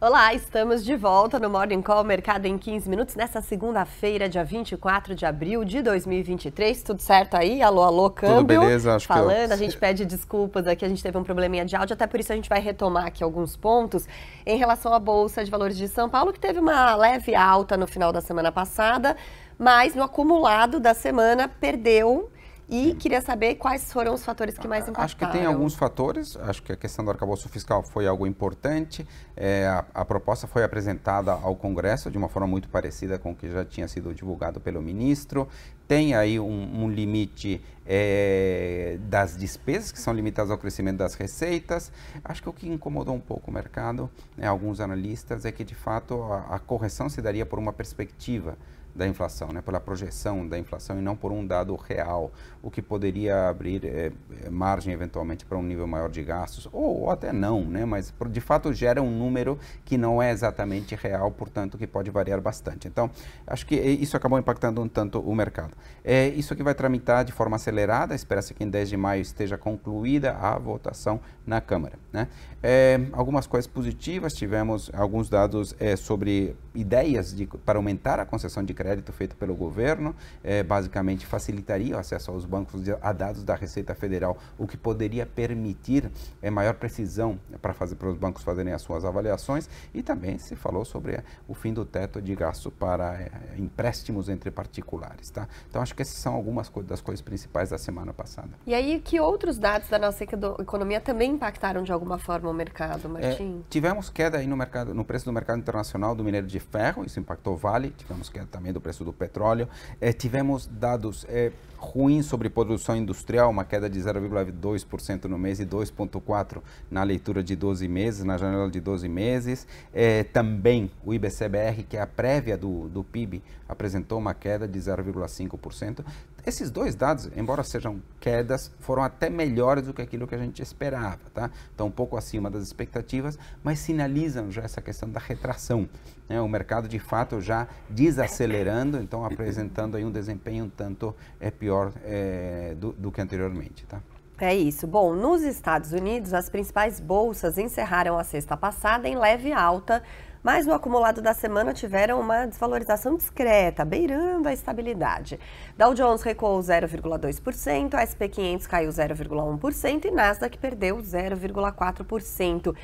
Olá, estamos de volta no Morning Call Mercado em 15 minutos, nessa segunda-feira, dia 24 de abril de 2023. Tudo certo aí? Alô, alô, câmbio. Tudo beleza, acho Falando, que Falando, eu... a gente pede desculpas aqui, a gente teve um probleminha de áudio, até por isso a gente vai retomar aqui alguns pontos em relação à Bolsa de Valores de São Paulo, que teve uma leve alta no final da semana passada, mas no acumulado da semana perdeu e queria saber quais foram os fatores que mais impactaram. Acho que tem alguns fatores. Acho que a questão do arcabouço fiscal foi algo importante. É, a, a, proposta foi apresentada ao Congresso de uma forma muito parecida com o que já tinha sido divulgado pelo ministro tem aí um, um limite é, das despesas, que são limitadas ao crescimento das receitas. Acho que o que incomodou um pouco o mercado, né, alguns analistas, é que de fato a, a, correção se daria por uma perspectiva da inflação, né, pela projeção da inflação e não por um dado real, o que poderia abrir é, margem eventualmente para um nível maior de gastos, ou, ou até não, né, mas por, de fato gera um número que não é exatamente real, portanto que pode variar bastante. Então, acho que isso acabou impactando um tanto o mercado. É, isso aqui vai tramitar de forma acelerada, espera-se que em 10 de maio esteja concluída a votação na Câmara. Né? É, algumas coisas positivas, tivemos alguns dados é, sobre ideias de, para aumentar a concessão de crédito feita pelo governo, é, basicamente facilitaria o acesso aos bancos de, a dados da Receita Federal, o que poderia permitir é, maior precisão para, fazer, para os bancos fazerem as suas avaliações. E também se falou sobre é, o fim do teto de gasto para empréstimos entre particulares. Tá? Então, acho que essas são algumas co das coisas principais da semana passada. E aí, que outros dados da nossa economia também impactaram de alguma forma o mercado, Martim? tivemos queda aí no, mercado, no preço do mercado internacional do minério de ferro, isso impactou o Vale, tivemos queda é também do preço do petróleo. É, tivemos dados é, ruins sobre produção industrial, uma queda de 0,2% no mês e 2,4% na leitura de 12 meses, na janela de 12 meses. É, também o IBCBR, que é a prévia do, do PIB, apresentou uma queda de 0,5%. Esses dois dados, embora sejam quedas, foram até melhores do que aquilo que a gente esperava, tá? Então, um pouco acima das expectativas, mas sinalizam já essa questão da retração. Né? O mercado, de fato, já desacelerando, então apresentando aí um desempenho um tanto é, pior é, do, do que anteriormente, tá? É isso. Bom, nos Estados Unidos, as principais bolsas encerraram a sexta passada em leve alta, mas no acumulado da semana tiveram uma desvalorização discreta, beirando a estabilidade. Dow Jones recuou 0,2%, SP500 caiu 0,1% e Nasdaq perdeu 0,4%.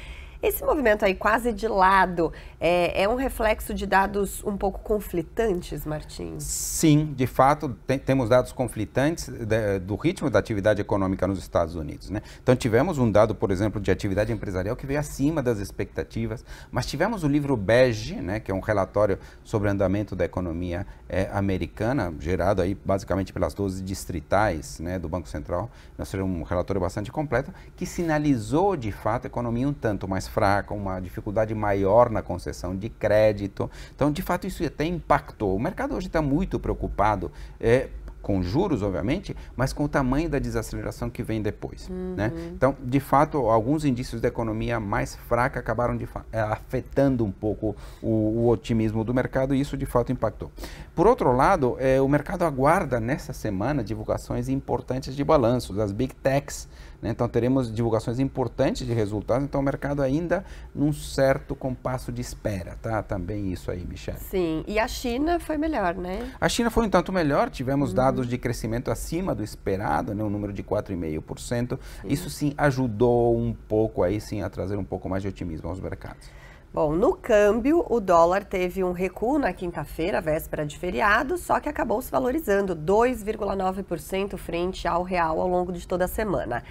Esse movimento aí quase de lado é, é um reflexo de dados um pouco conflitantes, Martins? Sim, de fato, tem, temos dados conflitantes de, do ritmo da atividade econômica nos Estados Unidos. Né? Então, tivemos um dado, por exemplo, de atividade empresarial que veio acima das expectativas, mas tivemos o livro Bege, né, que é um relatório sobre o andamento da economia é, americana, gerado aí basicamente pelas 12 distritais né, do Banco Central. Nós um relatório bastante completo que sinalizou, de fato, a economia um tanto mais fraca, uma dificuldade maior na concessão de crédito. Então, de fato, isso até impactou. O mercado hoje está muito preocupado. É, com juros, obviamente, mas com o tamanho da desaceleração que vem depois. Né? Uhum. Né? Então, de fato, alguns indícios da economia mais fraca acabaram é, afetando um pouco o, o, otimismo do mercado e isso, de fato, impactou. Por outro lado, é, o mercado aguarda nessa semana divulgações importantes de balanços das big techs. Né? Então teremos divulgações importantes de resultados, então o mercado ainda num certo compasso de espera, tá? Também isso aí, Michel. Sim, e a China foi melhor, né? A China foi um tanto melhor, tivemos uhum. dados de crescimento acima do esperado, né? um número de 4,5%. Isso sim ajudou um pouco aí sim a trazer um pouco mais de otimismo aos mercados. Bom, no câmbio, o dólar teve um recuo na quinta-feira, véspera de feriado, só que acabou se valorizando 2,9% frente ao real ao longo de toda a semana.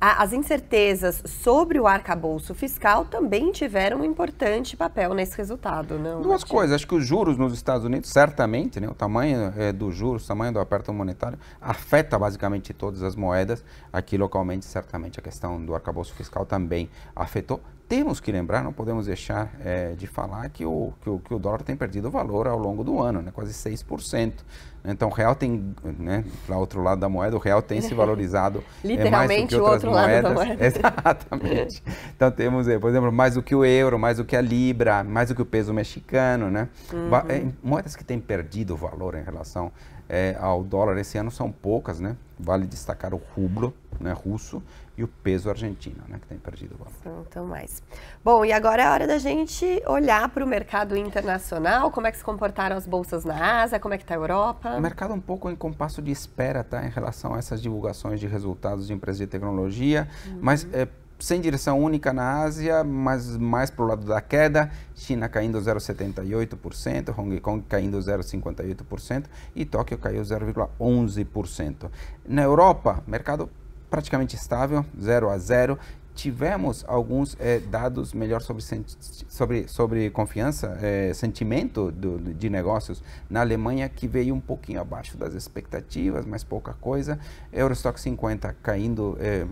As incertezas sobre o arcabouço fiscal também tiveram um importante papel nesse resultado, não? Duas coisas. Acho que os juros nos Estados Unidos, certamente, né, o tamanho é, dos juros, o tamanho do aperto monetário, afeta basicamente todas as moedas. Aqui localmente, certamente, a questão do arcabouço fiscal também afetou temos que lembrar, não podemos deixar é, de falar que o, que o, que, o, dólar tem perdido valor ao longo do ano, né, quase 6%. Então, o real tem, né, o outro lado da moeda, o real tem se valorizado é, mais do que outras o outro moedas. Lado da moeda. Exatamente. então, temos, é, por exemplo, mais do que o euro, mais do que a libra, mais do que o peso mexicano. Né? Uhum. É, moedas que têm perdido valor em relação é, ao dólar esse ano são poucas, né? Vale destacar o rublo né, russo e o peso argentino, né, que tem perdido o valor. Então, mais. Bom, e agora é a hora da gente olhar para o mercado internacional, como é que se comportaram as bolsas na Ásia, como é que está a Europa? O mercado é um pouco em compasso de espera, tá, em relação a essas divulgações de resultados de empresas de tecnologia, uhum. mas é, sem direção única na Ásia, mas mais para o lado da queda, China caindo 0,78%, Hong Kong caindo 0,58% e Tóquio caiu 0,11%. Na Europa, mercado praticamente estável, 0 a 0, tivemos alguns é, dados melhor sobre, sobre, sobre confiança, é, sentimento do, de negócios na Alemanha, que veio um pouquinho abaixo das expectativas, mas pouca coisa. Eurostock 50 caindo é,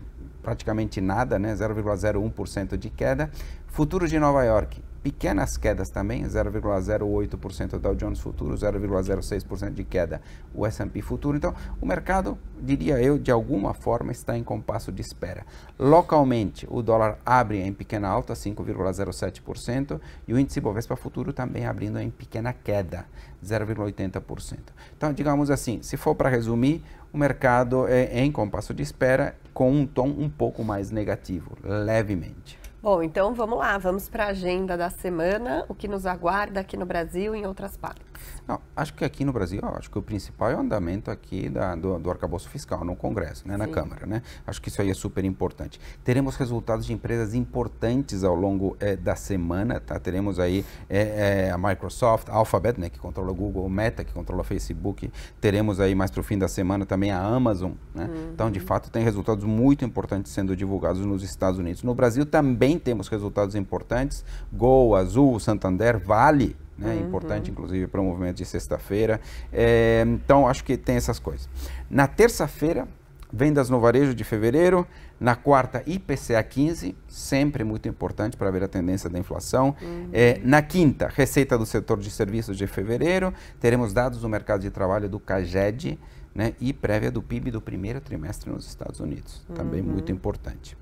praticamente nada, né? 0,01% de queda. Futuros de Nova York, pequenas quedas também, 0,08% Dow Jones Futuro, 0,06% de queda o S&P Futuro. Então, o mercado, diria eu, de alguma forma está em compasso de espera. Localmente, o dólar abre em pequena alta, 5,07%, e o índice Bovespa Futuro também abrindo em pequena queda, 0,80%. Então, digamos assim, se for para resumir, o mercado é, é em compasso de espera com um tom um pouco mais negativo, levemente. Bom, então vamos lá, vamos para a agenda da semana, o que nos aguarda aqui no Brasil e em outras partes. Não, acho que aqui no Brasil, acho que o principal é o andamento aqui da, do, do arcabouço fiscal no Congresso, né, na Câmara. Né? Acho que isso aí é super importante. Teremos resultados de empresas importantes ao longo é, da semana, tá? Teremos aí é, é, a Microsoft, a Alphabet, né, que controla o Google, Meta, que controla o Facebook. Teremos aí mais para o fim da semana também a Amazon, né? Uhum. Então, de fato, tem resultados muito importantes sendo divulgados nos Estados Unidos. No Brasil também temos resultados importantes. Gol, Azul, Santander, Vale, né? É uhum. Importante, inclusive, para o movimento de sexta-feira. É, então, acho que tem essas coisas. Na terça-feira, vendas no varejo de fevereiro. Na quarta, IPCA 15, sempre muito importante para ver a tendência da inflação. Uhum. É, na quinta, receita do setor de serviços de fevereiro. Teremos dados do mercado de trabalho do CAGED né? e prévia do PIB do primeiro trimestre nos Estados Unidos. Também uhum. muito importante.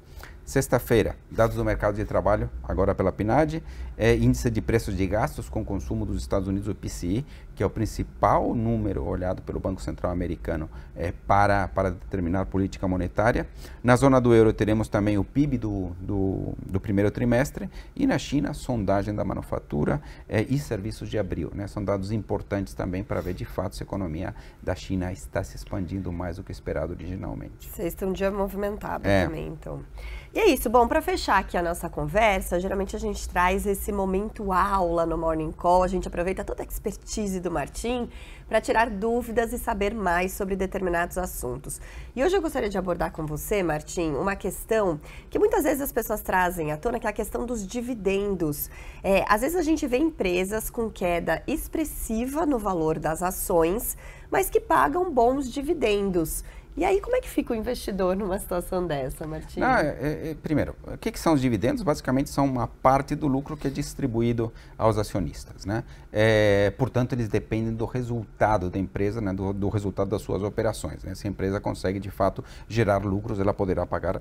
Sexta-feira, dados do mercado de trabalho, agora pela PNAD, é índice de preços de gastos com consumo dos Estados Unidos, o PCI, que é o principal número olhado pelo Banco Central americano é, para, para determinar política monetária. Na zona do euro teremos também o PIB do, do, do primeiro trimestre e na China, sondagem da manufatura é, e serviços de abril. Né? São dados importantes também para ver de fato se a economia da China está se expandindo mais do que esperado originalmente. Sexta, um dia movimentado é. também, então. E é isso. Bom, para fechar aqui a nossa conversa, geralmente a gente traz esse momento aula no Morning Call. A gente aproveita toda a expertise do Martim para tirar dúvidas e saber mais sobre determinados assuntos. E hoje eu gostaria de abordar com você, Martim, uma questão que muitas vezes as pessoas trazem à tona, que é a questão dos dividendos. É, às vezes a gente vê empresas com queda expressiva no valor das ações, mas que pagam bons dividendos. E aí, como é que fica o investidor numa situação dessa, Martina? Ah, é, é, é, primeiro, o que, que, são os dividendos? Basicamente, são uma parte do lucro que é distribuído aos acionistas. Né? É, portanto, eles dependem do resultado da empresa, né? do, do resultado das suas operações. Né? Se a empresa consegue, de fato, gerar lucros, ela poderá pagar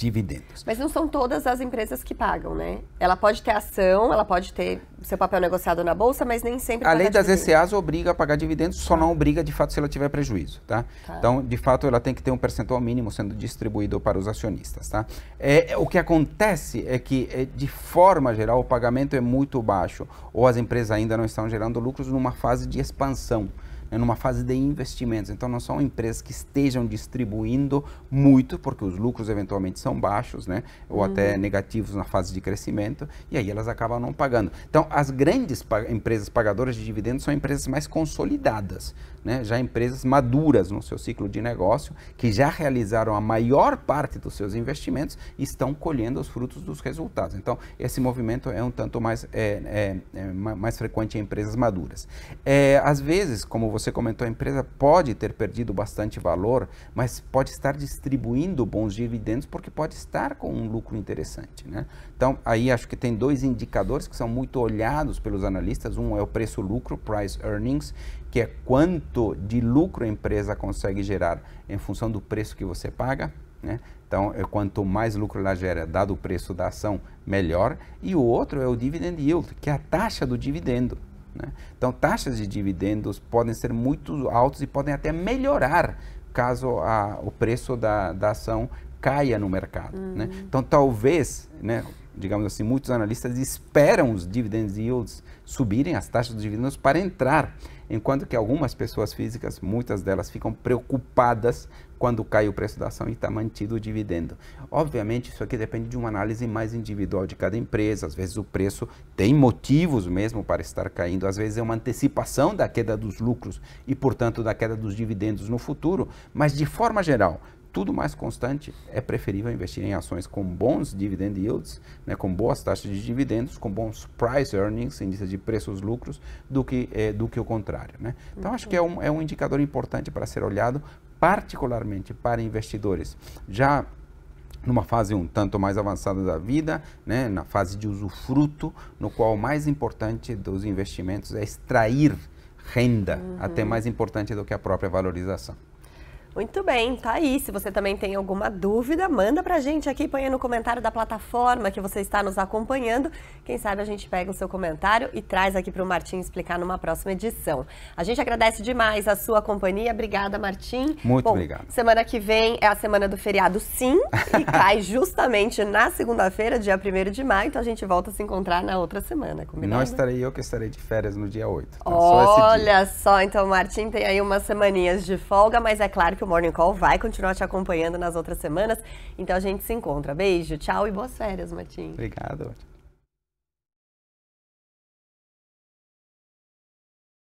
dividendos. Mas não são todas as empresas que pagam, né? Ela pode ter ação, ela pode ter seu papel negociado na bolsa, mas nem sempre. A lei das ECAs obriga a pagar dividendos, só não obriga de fato se ela tiver prejuízo, tá? tá? Então, de fato, ela tem que ter um percentual mínimo sendo distribuído para os acionistas, tá? É, é o que acontece é que, é, de forma geral, o pagamento é muito baixo ou as empresas ainda não estão gerando lucros numa fase de expansão né, numa fase de investimentos. Então, não são empresas que estejam distribuindo muito, porque os lucros eventualmente são baixos, né, ou uhum. até negativos na fase de crescimento, e aí elas acabam não pagando. Então, as grandes empresas pagadoras de dividendos são empresas mais consolidadas, né, já empresas maduras no seu ciclo de negócio, que já realizaram a maior parte dos seus investimentos e estão colhendo os frutos dos resultados. Então, esse movimento é um tanto mais, é, é, é mais frequente em empresas maduras. É, às vezes, como você você comentou, a empresa pode ter perdido bastante valor, mas pode estar distribuindo bons dividendos porque pode estar com um lucro interessante. Né? Então, aí acho que tem dois indicadores que são muito olhados pelos analistas. Um é o preço-lucro, price earnings, que é quanto de lucro a empresa consegue gerar em função do preço que você paga. Né? Então, é quanto mais lucro ela gera, dado o preço da ação, melhor. E o outro é o dividend yield, que é a taxa do dividendo. Né? Então, taxas de dividendos podem ser muito altas e podem até melhorar caso a, o preço da, da ação caia no mercado. Uhum. Né? Então, talvez, né, digamos assim, muitos analistas esperam os dividend yields subirem as taxas dos dividendos para entrar, enquanto que algumas pessoas físicas, muitas delas, ficam preocupadas quando cai o preço da ação e está mantido o dividendo. Obviamente, isso aqui depende de uma análise mais individual de cada empresa. Às vezes, o preço tem motivos mesmo para estar caindo, às vezes, é uma antecipação da queda dos lucros e, portanto, da queda dos dividendos no futuro, mas de forma geral, tudo mais constante, é preferível investir em ações com bons dividend yields, né, com boas taxas de dividendos, com bons price earnings, índices de preços lucros, do que, é, do que o contrário. Né? Então, acho que é um, é um indicador importante para ser olhado, particularmente para investidores já numa fase um tanto mais avançada da vida, né, na fase de usufruto, no qual o mais importante dos investimentos é extrair renda, uhum. até mais importante do que a própria valorização. Muito bem, tá aí. Se você também tem alguma dúvida, manda pra gente aqui, põe no comentário da plataforma que você está nos acompanhando. Quem sabe a gente pega o seu comentário e traz aqui para o Martim explicar numa próxima edição. A gente agradece demais a sua companhia. Obrigada, Martim. Muito Bom, obrigado. Semana que vem é a semana do feriado, sim, e cai justamente na segunda-feira, dia 1 de maio, então a gente volta a se encontrar na outra semana, combinado? Não estarei eu que estarei de férias no dia 8. Tá? Olha só, só, então, Martim tem aí umas semaninhas de folga, mas é claro que que o Morning Call vai continuar te acompanhando nas outras semanas. Então a gente se encontra. Beijo, tchau e boas férias, Matinho. Obrigado.